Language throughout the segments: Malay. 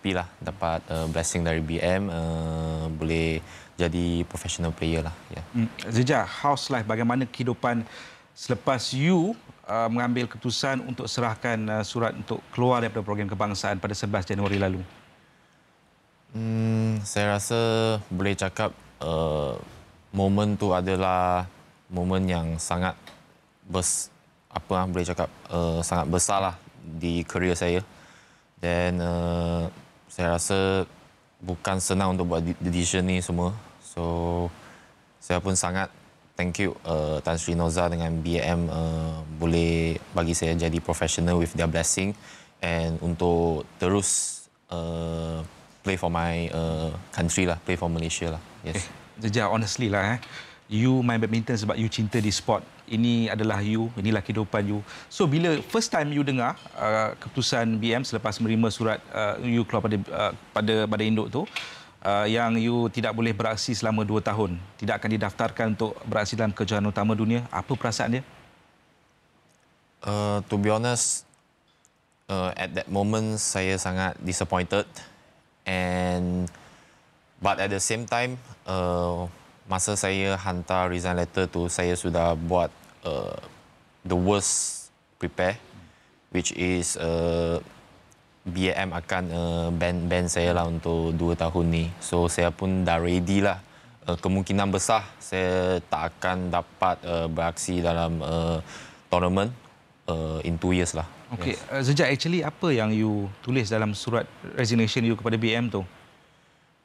happy lah dapat uh, blessing dari BM uh, eh, boleh jadi professional player lah ya. Yeah. Hmm. Zija, house life bagaimana kehidupan selepas you uh, mengambil keputusan untuk serahkan uh, surat untuk keluar daripada program kebangsaan pada 11 Januari lalu? Hmm, saya rasa boleh cakap uh, momen tu adalah momen yang sangat bes apa lah, boleh cakap uh, sangat besar lah di kerjaya saya dan uh, saya rasa bukan senang untuk buat decision ni semua. So saya pun sangat thank you uh, Tan Sri Noza dengan BAM uh, boleh bagi saya jadi professional with their blessing and untuk terus uh, play for my uh, country lah, play for Malaysia lah. Yes. Eh, jejak honestly lah eh you main badminton sebab you cinta di sport. Ini adalah you, inilah kehidupan you. So bila first time you dengar uh, keputusan BM selepas menerima surat uh, you keluar pada uh, pada badan induk tu uh, yang you tidak boleh beraksi selama 2 tahun, tidak akan didaftarkan untuk beraksi dalam kejohanan utama dunia, apa perasaan dia? Uh, to be honest, uh, at that moment saya sangat disappointed and but at the same time uh, masa saya hantar resign letter tu saya sudah buat uh, the worst prepare which is uh, BAM akan uh, ban ban saya lah untuk 2 tahun ni. So saya pun dah ready lah. Uh, kemungkinan besar saya tak akan dapat uh, beraksi dalam uh, tournament uh, in 2 years lah. Okay, yes. uh, sejak actually apa yang you tulis dalam surat resignation you kepada BM tu?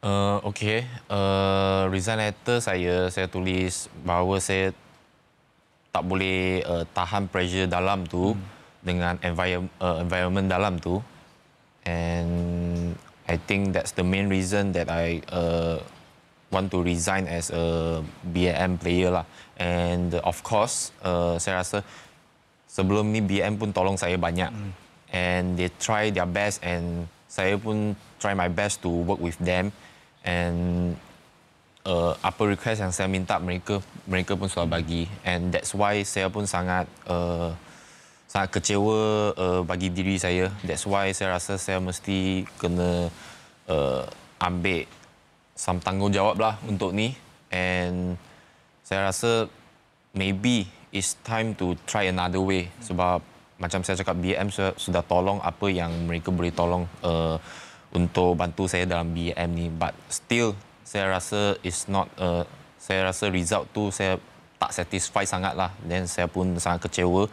Uh, eh, okay. Uh, eh, resign letter saya, saya tulis bahawa saya tak boleh uh, tahan pressure dalam tu hmm. dengan environment, uh, environment dalam tu. And I think that's the main reason that I uh, want to resign as a BAM player lah. And of course, uh, saya rasa sebelum ni BAM pun tolong saya banyak. Hmm. And they try their best and saya pun try my best to work with them and uh, apa request yang saya minta mereka mereka pun sudah bagi and that's why saya pun sangat uh, sangat kecewa uh, bagi diri saya that's why saya rasa saya mesti kena uh, ambil tanggung jawab lah untuk ni and saya rasa maybe it's time to try another way sebab macam saya cakap BM sudah tolong apa yang mereka boleh tolong uh, untuk bantu saya dalam BM ni but still saya rasa is not a, saya rasa result tu saya tak satisfied sangat lah then saya pun sangat kecewa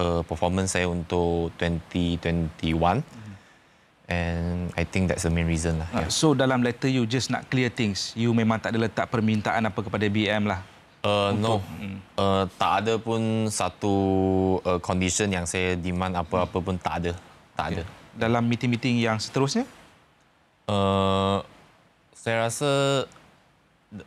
uh, performance saya untuk 2021 and I think that's the main reason lah uh, yeah. so dalam letter you just nak clear things you memang tak ada letak permintaan apa kepada BM lah Uh, no, uh, hmm. tak ada pun satu uh, condition yang saya demand apa-apa pun tak ada, tak okay. ada. Dalam meeting-meeting yang seterusnya, Uh, saya rasa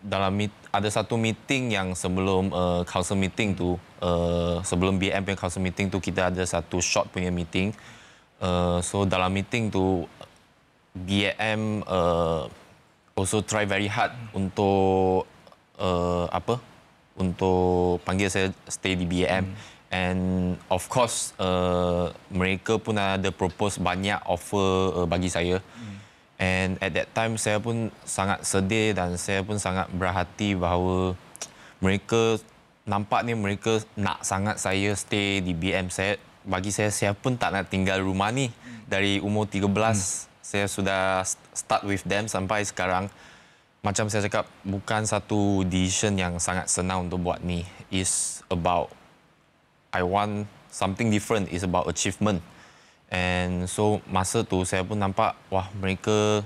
dalam meet, ada satu meeting yang sebelum uh, council meeting tu, uh, sebelum BM punya council meeting tu kita ada satu short punya meeting. Uh, so dalam meeting tu BM uh, also try very hard untuk uh, apa? Untuk panggil saya stay di BM. Mm. And of course uh, mereka pun ada propose banyak offer uh, bagi saya. Mm. And at that time saya pun sangat sedih dan saya pun sangat berhati bahawa mereka nampak ni mereka nak sangat saya stay di BM saya. Bagi saya saya pun tak nak tinggal rumah ni dari umur 13 hmm. saya sudah start with them sampai sekarang. Macam saya cakap bukan satu decision yang sangat senang untuk buat ni. Is about I want something different. Is about achievement. And so masa tu saya pun nampak wah mereka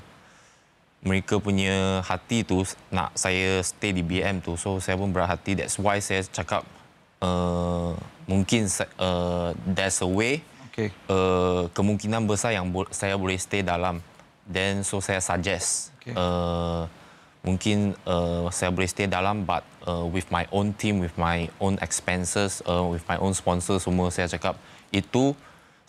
mereka punya hati tu nak saya stay di BM tu. So saya pun berhati that's why saya cakap uh, mungkin uh, there's a way okay. uh, kemungkinan besar yang bo- saya boleh stay dalam. Then so saya suggest okay. uh, mungkin uh, saya boleh stay dalam but uh, with my own team, with my own expenses, uh, with my own sponsor semua saya cakap itu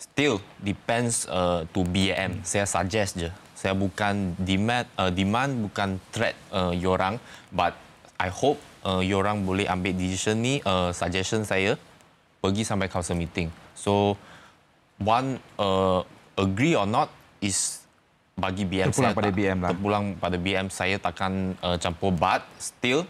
still depends uh, to BAM. Saya suggest je. Saya bukan demand, uh, demand bukan threat uh, orang, but I hope uh, orang boleh ambil decision ni, uh, suggestion saya pergi sampai council meeting. So one uh, agree or not is bagi BM. Terpulang saya pada tak, BM lah. Terpulang pada BM saya takkan uh, campur, but still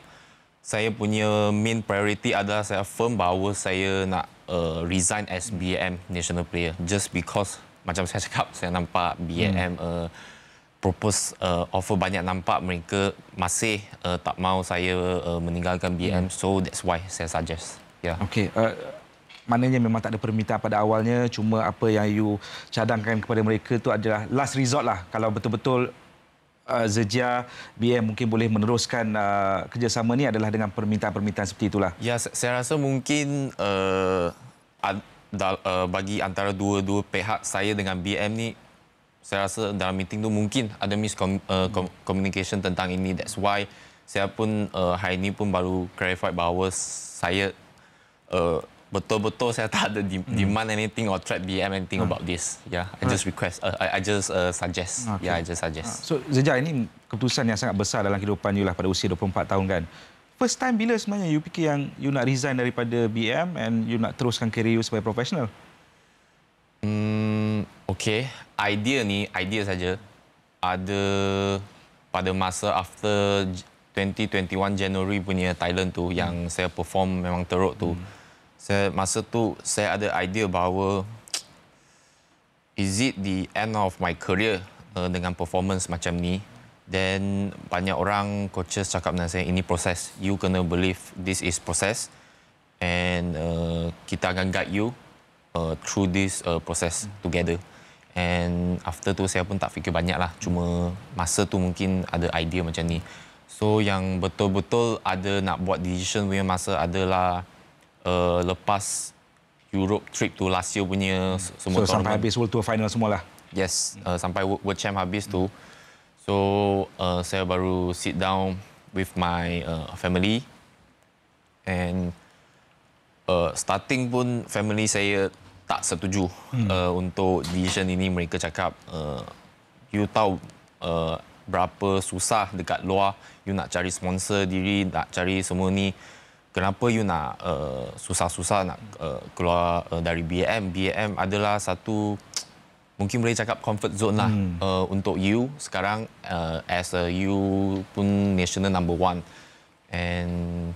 saya punya main priority adalah saya firm bahawa saya nak uh, resign as BAM national player just because macam saya cakap saya nampak BAM hmm. uh, propose uh, offer banyak nampak mereka masih uh, tak mau saya uh, meninggalkan BAM hmm. so that's why saya suggest yeah okay uh, maknanya memang tak ada permintaan pada awalnya cuma apa yang you cadangkan kepada mereka tu adalah last resort lah kalau betul-betul uh, ah, Zeja BM mungkin boleh meneruskan uh, kerjasama ni adalah dengan permintaan-permintaan seperti itulah. Ya, saya rasa mungkin uh, bagi antara dua-dua pihak saya dengan BM ni saya rasa dalam meeting tu mungkin ada miscommunication eh, tentang ini. That's why saya pun uh, hari ini pun baru clarify bahawa saya uh, betul-betul saya tak ada de- hmm. demand anything or threat BM anything mm. about this. Yeah, I just request. Uh, I, I just uh, suggest. Ya, okay. Yeah, I just suggest. Ah, so, Zeja, ini keputusan yang sangat besar dalam kehidupan you lah pada usia 24 tahun kan. First time bila sebenarnya you fikir yang you nak resign daripada BM and you nak teruskan career you sebagai professional? Hmm, okay. Idea ni, idea saja. Ada pada masa after 2021 Januari punya Thailand tu hmm. yang saya perform memang teruk tu. Hmm saya masa tu saya ada idea bahawa is it the end of my career uh, dengan performance macam ni then banyak orang coaches cakap dengan saya ini proses you kena believe this is process and uh, kita akan guide you uh, through this uh, process together and after tu saya pun tak fikir banyak lah cuma masa tu mungkin ada idea macam ni so yang betul-betul ada nak buat decision punya masa adalah uh, lepas Europe trip tu last year punya hmm. semua so, sampai habis World Tour final semua lah Yes, uh, sampai World Champ habis hmm. tu. So uh, saya baru sit down with my uh, family and uh, starting pun family saya tak setuju hmm. uh, untuk decision ini mereka cakap uh, you tahu uh, berapa susah dekat luar you nak cari sponsor diri nak cari semua ni kenapa you nak uh, susah-susah nak uh, keluar uh, dari BAM. BAM adalah satu mungkin boleh cakap comfort zone lah hmm. uh, untuk you sekarang uh, as a you pun national number one and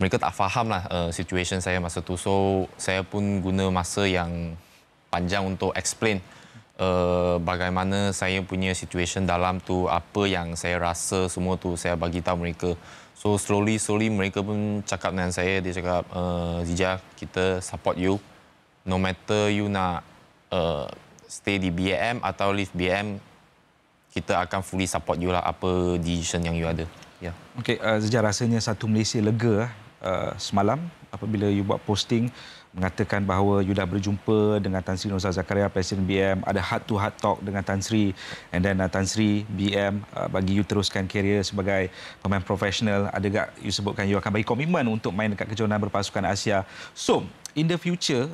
mereka tak faham lah uh, situation saya masa tu so saya pun guna masa yang panjang untuk explain uh, bagaimana saya punya situasi dalam tu apa yang saya rasa semua tu saya bagi tahu mereka So slowly slowly mereka pun cakap dengan saya dia cakap uh, eh, Zija kita support you no matter you nak uh, stay di BM atau leave BM kita akan fully support you lah apa decision yang you ada. Ya. Yeah. Okey uh, eh, Zija rasanya satu Malaysia lega uh, semalam apabila you buat posting mengatakan bahawa you dah berjumpa dengan Tan Sri Nusa Zakaria Presiden BM ada heart to heart talk dengan Tan Sri and then uh, Tan Sri BM uh, bagi you teruskan kerjaya sebagai pemain profesional ada gak you sebutkan you akan bagi komitmen untuk main dekat kejohanan berpasukan Asia so in the future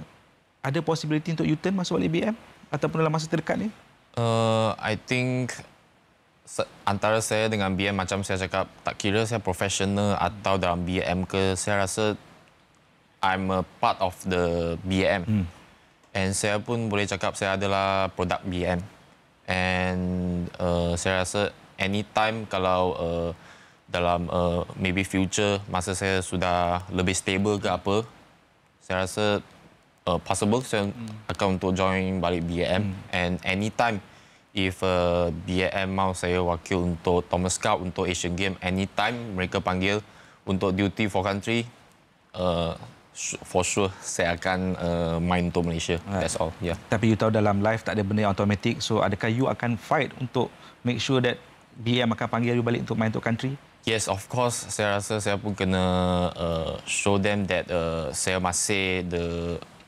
ada possibility untuk you turn masuk balik BM ataupun dalam masa terdekat ni uh, I think antara saya dengan BM macam saya cakap tak kira saya profesional atau dalam BM ke saya rasa I'm a part of the BM. Hmm. And saya pun boleh cakap saya adalah produk BM. And uh, saya rasa anytime kalau uh, dalam uh, maybe future masa saya sudah lebih stable ke apa, saya rasa uh, possible saya hmm. akan untuk join balik BM. Hmm. And anytime if uh, BM mau saya wakil untuk Thomas Cup untuk Asian Game, anytime mereka panggil untuk duty for country, uh, for sure saya akan uh, main to Malaysia. Right. That's all. Yeah. Tapi you tahu dalam live tak ada benda yang automatic. So adakah you akan fight untuk make sure that BM akan panggil you balik untuk main to country? Yes, of course. Saya rasa saya pun kena uh, show them that uh, saya masih the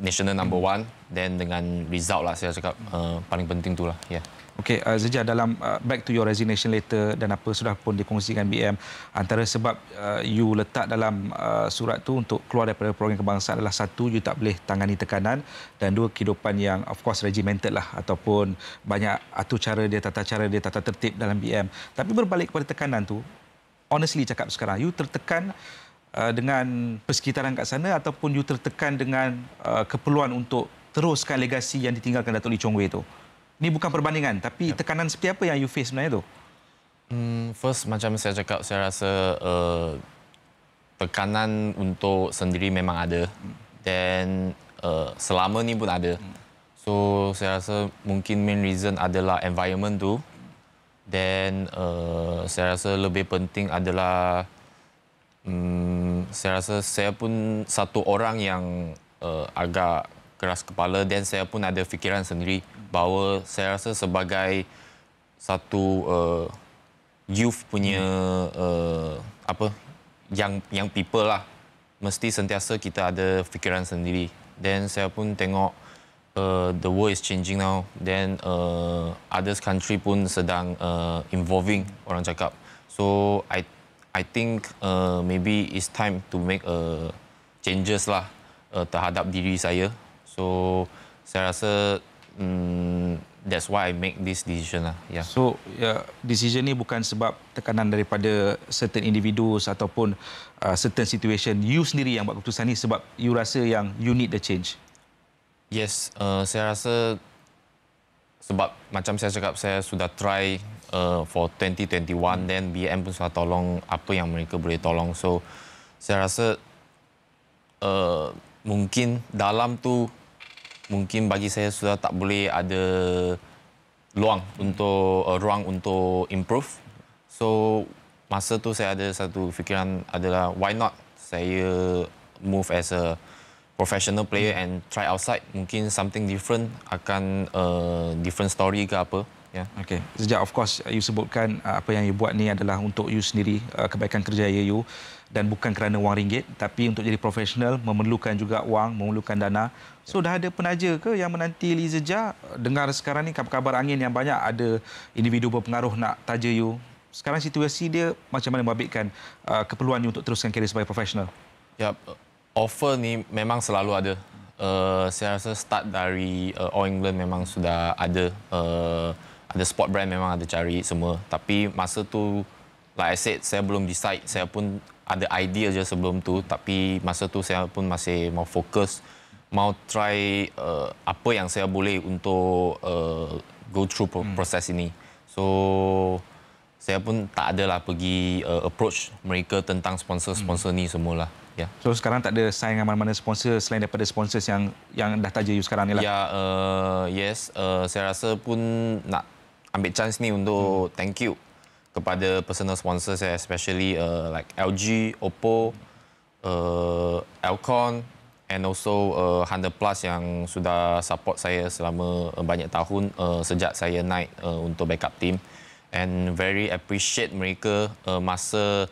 national number hmm. one. Then dengan result lah saya cakap uh, paling penting tu lah. Yeah. Okey, uh, Zija dalam uh, back to your resignation letter dan apa sudah pun dikongsikan BM, antara sebab uh, you letak dalam uh, surat tu untuk keluar daripada program kebangsaan adalah satu you tak boleh tangani tekanan dan dua kehidupan yang of course regimented lah ataupun banyak atur cara dia tata cara dia tata tertib dalam BM. Tapi berbalik kepada tekanan tu, honestly cakap sekarang you tertekan uh, dengan persekitaran kat sana ataupun you tertekan dengan uh, keperluan untuk teruskan legasi yang ditinggalkan Datuk Lee Chong Wei tu? ni bukan perbandingan tapi yeah. tekanan seperti apa yang you face sebenarnya tu hmm first macam saya cakap saya rasa uh, tekanan untuk sendiri memang ada dan uh, eh, selama ni pun ada hmm. so saya rasa mungkin main reason adalah environment tu dan uh, eh, saya rasa lebih penting adalah um, saya rasa saya pun satu orang yang uh, agak keras kepala dan saya pun ada fikiran sendiri bahawa saya rasa sebagai satu uh, youth punya uh, apa yang yang people lah mesti sentiasa kita ada fikiran sendiri dan saya pun tengok uh, the world is changing now then uh, other country pun sedang uh, involving orang cakap so i i think uh, maybe it's time to make a changes lah uh, terhadap diri saya So saya rasa mm, that's why I make this decision lah. Yeah. So yeah, decision ni bukan sebab tekanan daripada certain individuals ataupun uh, certain situation. You sendiri yang buat keputusan ni sebab you rasa yang you need the change. Yes, uh, saya rasa sebab macam saya cakap saya sudah try uh, for 2021 then BM pun sudah tolong apa yang mereka boleh tolong. So saya rasa uh, mungkin dalam tu mungkin bagi saya sudah tak boleh ada luang untuk uh, ruang untuk improve. So masa tu saya ada satu fikiran adalah why not saya move as a professional player and try outside mungkin something different akan uh, different story ke apa. Ya. Okey. Sejak of course you sebutkan uh, apa yang you buat ni adalah untuk you sendiri uh, kebaikan kerja ya you dan bukan kerana wang ringgit tapi untuk jadi profesional memerlukan juga wang, memerlukan dana. So dah ada penaja ke yang menanti Liza Ja? Dengar sekarang ni kabar-kabar angin yang banyak ada individu berpengaruh nak taja you. Sekarang situasi dia macam mana membabitkan uh, keperluan you untuk teruskan kerjaya sebagai profesional? Ya, offer ni memang selalu ada. Uh, saya rasa start dari uh, All England memang sudah ada uh, the sport brand memang ada cari semua tapi masa tu like I said saya belum decide saya pun ada idea je sebelum tu tapi masa tu saya pun masih mau fokus mau try uh, apa yang saya boleh untuk uh, go through pro- hmm. proses ini so saya pun tak ada lah pergi uh, approach mereka tentang sponsor-sponsor hmm. ni semualah. Ya. Yeah. So sekarang tak ada sign dengan mana-mana sponsor selain daripada sponsors yang yang dah tajuk you sekarang ni lah. Ya, yeah, uh, yes, uh, saya rasa pun nak ambil chance ni untuk hmm. thank you kepada personal sponsors saya eh, especially uh, like LG, Oppo, uh, Alcon and also uh, 100 plus yang sudah support saya selama uh, banyak tahun uh, sejak saya naik uh, untuk backup team and very appreciate mereka uh, masa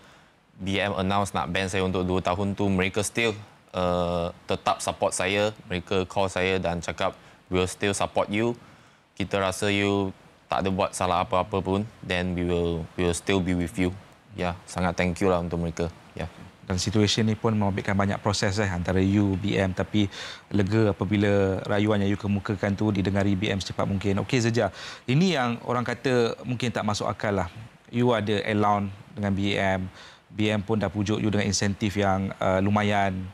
BM announce nak ban saya untuk 2 tahun tu mereka still uh, tetap support saya mereka call saya dan cakap we will still support you kita rasa you tak ada buat salah apa-apa pun then we will we will still be with you. Ya, yeah, sangat thank you lah untuk mereka. Ya. Yeah. Dan situasi ini pun memabitkan banyak proses eh, antara you, BM tapi lega apabila rayuan yang you kemukakan tu didengari BM secepat mungkin. Okey saja. Ini yang orang kata mungkin tak masuk akal lah. You ada allowance dengan BM. BM pun dah pujuk you dengan insentif yang uh, lumayan.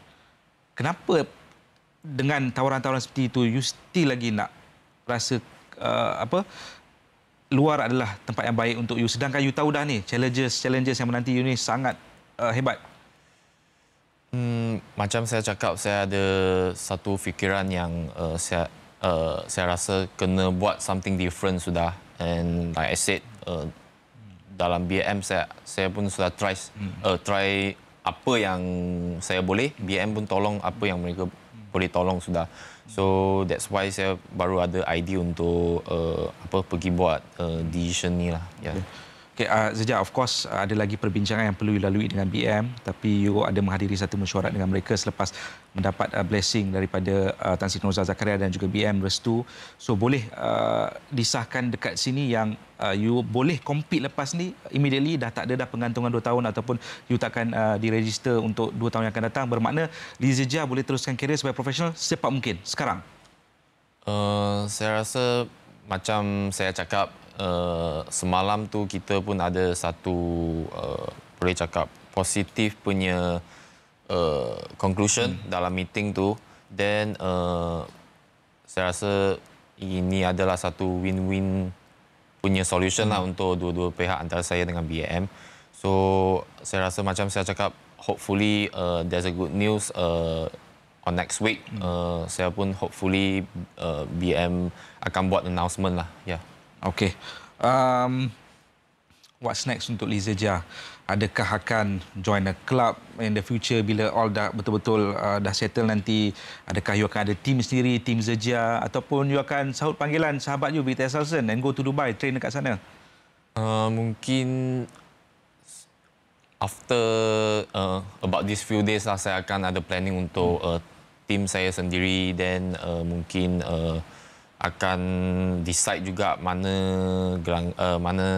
Kenapa dengan tawaran-tawaran seperti itu you still lagi nak rasa uh, apa uh, luar adalah tempat yang baik untuk you sedangkan you tahu dah ni challenges challenges yang menanti you ni sangat uh, hebat hmm, macam saya cakap saya ada satu fikiran yang uh, saya uh, saya rasa kena buat something different sudah and like I said uh, dalam BM saya saya pun sudah try hmm. uh, try apa yang saya boleh BM pun tolong apa yang mereka boleh tolong sudah So that's why saya baru ada idea untuk uh, apa pergi buat uh, decision ni lah. Yeah. Okay. Ya. Okey, uh, sejak of course uh, ada lagi perbincangan yang perlu dilalui dengan BM tapi you ada menghadiri satu mesyuarat dengan mereka selepas mendapat uh, blessing daripada uh, Tan Sri Nozal Zakaria dan juga BM Restu. So boleh uh, disahkan dekat sini yang uh, you boleh compete lepas ni immediately dah tak ada dah penggantungan 2 tahun ataupun you takkan uh, diregister untuk dua tahun yang akan datang bermakna Lizeja boleh teruskan kerjaya sebagai profesional secepat mungkin sekarang. Uh, saya rasa macam saya cakap uh, semalam tu kita pun ada satu uh, boleh cakap positif punya uh, conclusion hmm. dalam meeting tu then uh, saya rasa ini adalah satu win-win punya solution lah hmm. lah untuk dua-dua pihak antara saya dengan BAM so saya rasa macam saya cakap hopefully uh, there's a good news uh, on next week hmm. uh, saya pun hopefully uh, BAM akan buat announcement lah yeah. Okey. Um, what's next untuk Liza Jia? Adakah akan join a club in the future bila all dah betul-betul uh, dah settle nanti? Adakah you akan ada team sendiri, team Zeja? Ataupun you akan sahut panggilan sahabat you, Vita Salson, and go to Dubai, train dekat sana? Uh, mungkin after uh, about these few days lah, saya akan ada planning untuk uh, team saya sendiri. Then uh, mungkin uh, akan decide juga mana gelang, uh, mana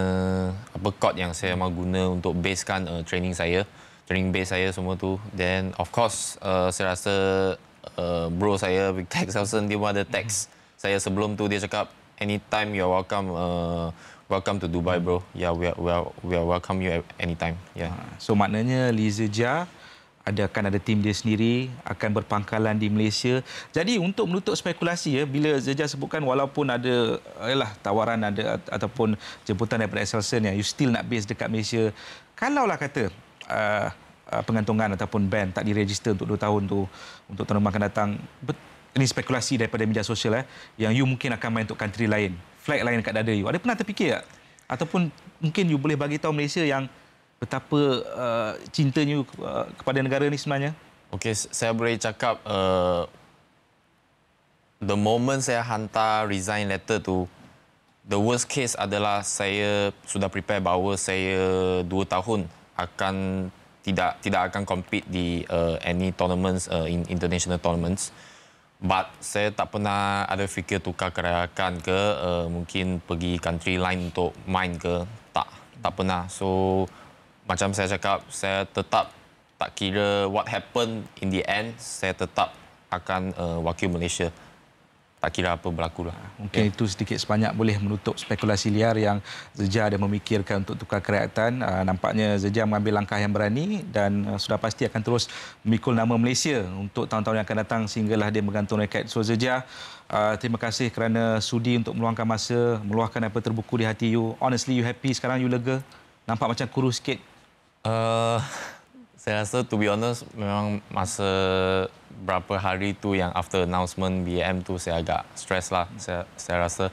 apa court yang saya mahu guna untuk basekan uh, training saya training base saya semua tu then of course uh, saya rasa uh, bro saya Big Tex Thompson dia ada text mm-hmm. saya sebelum tu dia cakap anytime you are welcome uh, welcome to Dubai bro yeah we are, we are, we are welcome you anytime yeah ah, so maknanya Liza Jia ada akan ada tim dia sendiri akan berpangkalan di Malaysia. Jadi untuk menutup spekulasi ya bila Zeja sebutkan walaupun ada ialah tawaran ada ataupun jemputan daripada Excelsen ya you still nak base dekat Malaysia. Kalaulah kata uh, uh, pengantungan ataupun ban tak diregister untuk 2 tahun tu untuk tahun akan datang ini spekulasi daripada media sosial eh yang you mungkin akan main untuk country lain, flag lain dekat dada you. Ada pernah terfikir tak? Ataupun mungkin you boleh bagi tahu Malaysia yang betapa uh, cintanya uh, kepada negara ini sebenarnya? Okey, saya boleh cakap uh, the moment saya hantar resign letter tu, the worst case adalah saya sudah prepare bahawa saya dua tahun akan tidak tidak akan compete di uh, any tournaments uh, in international tournaments. But saya tak pernah ada fikir tukar kerajaan ke uh, mungkin pergi country lain untuk main ke tak tak pernah. So macam saya cakap, saya tetap tak kira what happen in the end, saya tetap akan uh, wakil Malaysia. Tak kira apa berlaku lah. Mungkin okay. Ya. itu sedikit sebanyak boleh menutup spekulasi liar yang Zeja ada memikirkan untuk tukar kerajaan. Ah, nampaknya Zeja mengambil langkah yang berani dan eh, sudah pasti akan terus memikul nama Malaysia untuk tahun-tahun yang akan datang sehinggalah dia menggantung rekat. So Zeja, ah, terima kasih kerana sudi untuk meluangkan masa, meluahkan apa terbuku di hati you. Honestly, you happy sekarang? You lega? Nampak macam kurus sikit? Uh, saya rasa, to be honest, memang masa berapa hari tu yang after announcement BM tu saya agak stress lah. Saya, saya rasa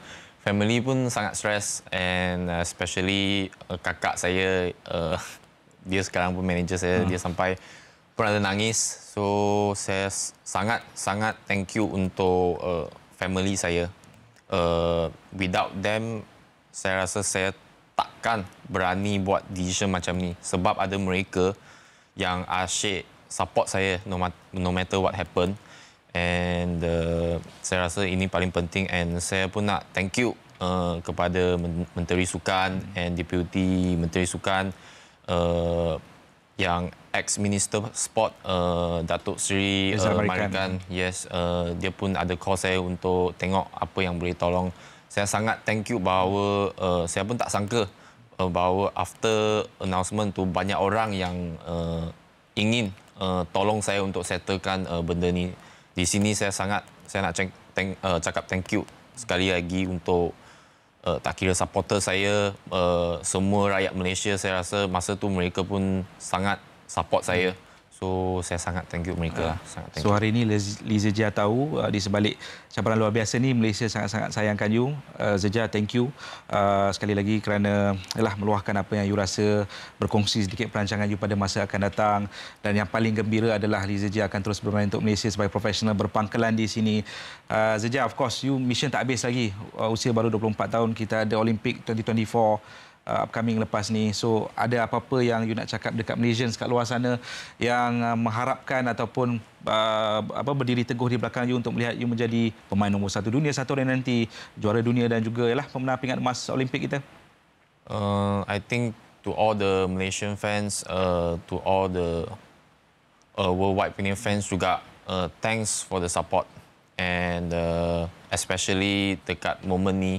family pun sangat stress and eh, especially uh, kakak saya, uh, dia sekarang pun manager saya, uh. dia hmm. sampai pernah ada nangis. So, saya sangat-sangat thank you untuk uh, family saya. Uh, without them, saya rasa saya takkan berani buat decision macam ni sebab ada mereka yang asyik support saya no, no matter what happen and uh, saya rasa ini paling penting and saya pun nak thank you uh, kepada menteri sukan and deputy menteri sukan uh, yang ex minister sport uh, Datuk Seri uh, Marikan yes uh, dia pun ada call saya untuk tengok apa yang boleh tolong saya sangat thank you bahawa uh, saya pun tak sangka uh, bahawa after announcement tu banyak orang yang uh, ingin uh, tolong saya untuk settlekan uh, benda ni. Di sini saya sangat saya nak thank, thank, uh, cakap thank you sekali lagi untuk uh, tak kira supporter saya uh, semua rakyat Malaysia saya rasa masa tu mereka pun sangat support saya. Hmm. So saya sangat thank you mereka. Uh, sangat thank so you. hari ini Liz, Liz Jia tahu uh, di sebalik cabaran luar biasa ni Malaysia sangat-sangat sayangkan you. Uh, Zeja thank you uh, sekali lagi kerana telah meluahkan apa yang you rasa berkongsi sedikit perancangan you pada masa akan datang dan yang paling gembira adalah Liz Jia akan terus bermain untuk Malaysia sebagai profesional berpangkalan di sini. Uh, Zeja of course you mission tak habis lagi. Uh, usia baru 24 tahun kita ada Olympic 2024 uh, upcoming lepas ni. So ada apa-apa yang you nak cakap dekat Malaysians kat luar sana yang uh, mengharapkan ataupun uh, apa berdiri teguh di belakang you untuk melihat you menjadi pemain nombor satu dunia satu hari nanti juara dunia dan juga ialah pemenang pingat emas Olimpik kita. Uh, I think to all the Malaysian fans, uh, to all the uh, worldwide Pinion fans juga, uh, thanks for the support. And uh, especially dekat moment ni,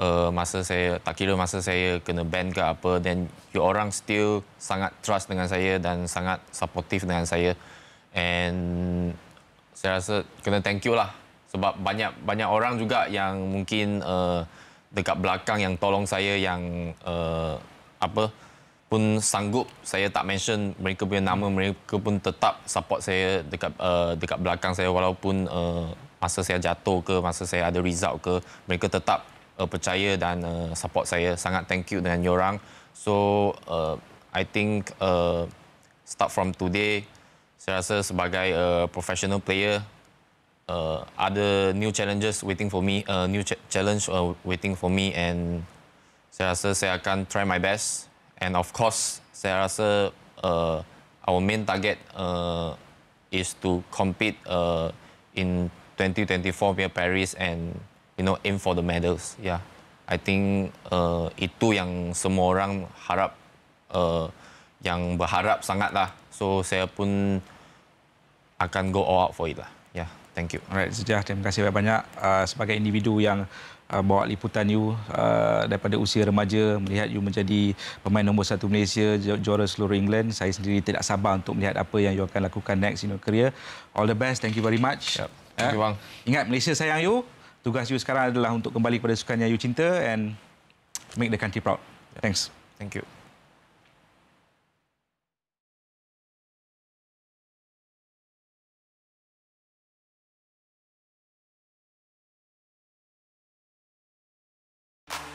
uh, masa saya tak kira masa saya kena band ke apa then you orang still sangat trust dengan saya dan sangat supportive dengan saya and saya rasa kena thank you lah sebab banyak banyak orang juga yang mungkin uh, dekat belakang yang tolong saya yang uh, apa pun sanggup saya tak mention mereka punya nama mereka pun tetap support saya dekat uh, dekat belakang saya walaupun uh, masa saya jatuh ke masa saya ada result ke mereka tetap uh, percaya dan uh, support saya. Sangat thank you dengan orang. So uh, I think uh, start from today, saya rasa sebagai uh, professional player uh, ada new challenges waiting for me, uh, new ch- challenge uh, waiting for me and saya rasa saya akan try my best and of course saya rasa uh, our main target uh, is to compete uh, in 2024 via Paris and you know aim for the medals yeah i think uh, itu yang semua orang harap uh, yang berharap sangat lah so saya pun akan go all out for it lah yeah thank you alright sejah terima kasih banyak, -banyak. Uh, sebagai individu yang uh, bawa liputan you uh, daripada usia remaja melihat you menjadi pemain nombor satu Malaysia ju juara seluruh England saya sendiri tidak sabar untuk melihat apa yang you akan lakukan next in your career all the best thank you very much yep. Eh, thank uh, you bang ingat Malaysia sayang you tugas you sekarang adalah untuk kembali kepada sukan yang you cinta and make the country proud. Thanks. Thank you.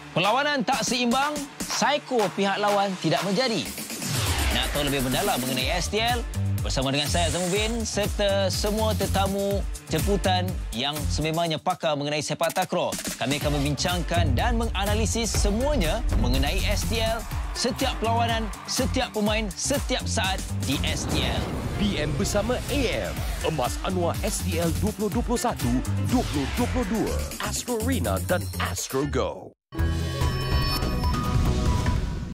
Perlawanan tak seimbang, psycho pihak lawan tidak menjadi. Nak tahu lebih mendalam mengenai STL, bersama dengan saya Zamubin serta semua tetamu jemputan yang sememangnya pakar mengenai sepak takraw. Kami akan membincangkan dan menganalisis semuanya mengenai STL, setiap perlawanan, setiap pemain, setiap saat di STL. BM bersama AM, emas anwar STL 2021-2022, Astro Arena dan Astro Go.